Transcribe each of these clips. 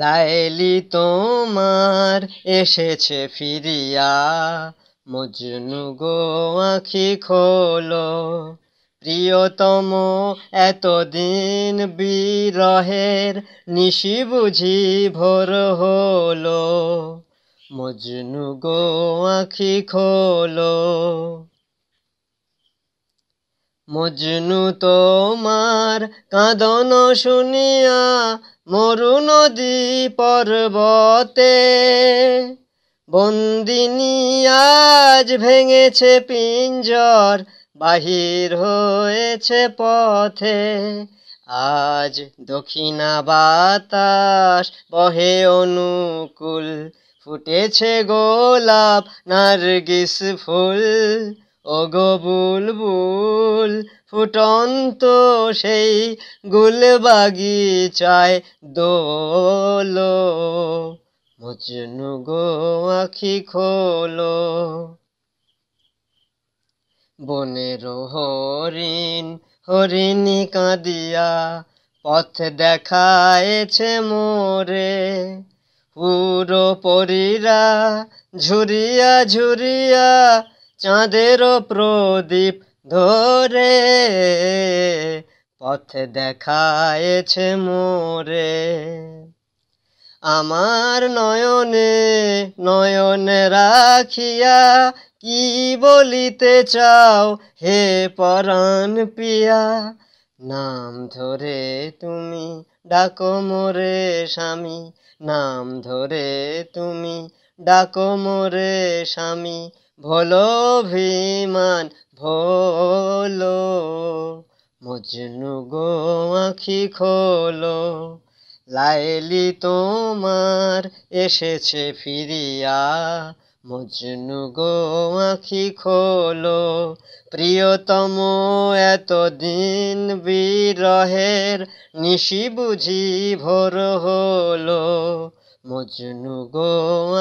লাইলি তোমার এসেছে ফিরিয়া মজনু গো আঁখি খোলো প্রিয়তম এতদিন বিরহের নিশি বুঝি ভোর হলো মজনু গো আঁখি খোলো মজনু তোমার কাঁদন শুনিয়া মরু নদী পর্বতে বন্দিনী আজ ভেঙেছে পিঞ্জর বাহির হয়েছে পথে আজ দক্ষিণা বাতাস বহে অনুকূল ফুটেছে গোলাপ নার্গিস ফুল ওগো বুলবুল ফুটন্ত সেই গুলবাগি চায় দোলো মজনু গো আখি খোলো বনের হরিণ হরিণী কাঁদিয়া পথ দেখায়েছে মোরে পুরো পরীরা ঝুরিয়া ঝুরিয়া চাঁদের প্রদীপ ধরে পথ দেখায়েছে মোরে আমার নয়নে নয়নে রাখিয়া কি বলিতে চাও হে পরাণ পিয়া নাম ধরে তুমি ডাকো মোরে স্বামী নাম ধরে তুমি ডাকো মোরে স্বামী ভোলো ভীমান ভোলো মজনু গো আখি খোলো লাইলি তোমার এসেছে ফিরিয়া মজনু গো আখি খোলো প্রিয়তম এতদিন বিরহের নিশি বুঝি ভোর হলো মজনু গো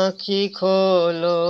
আখি খোলো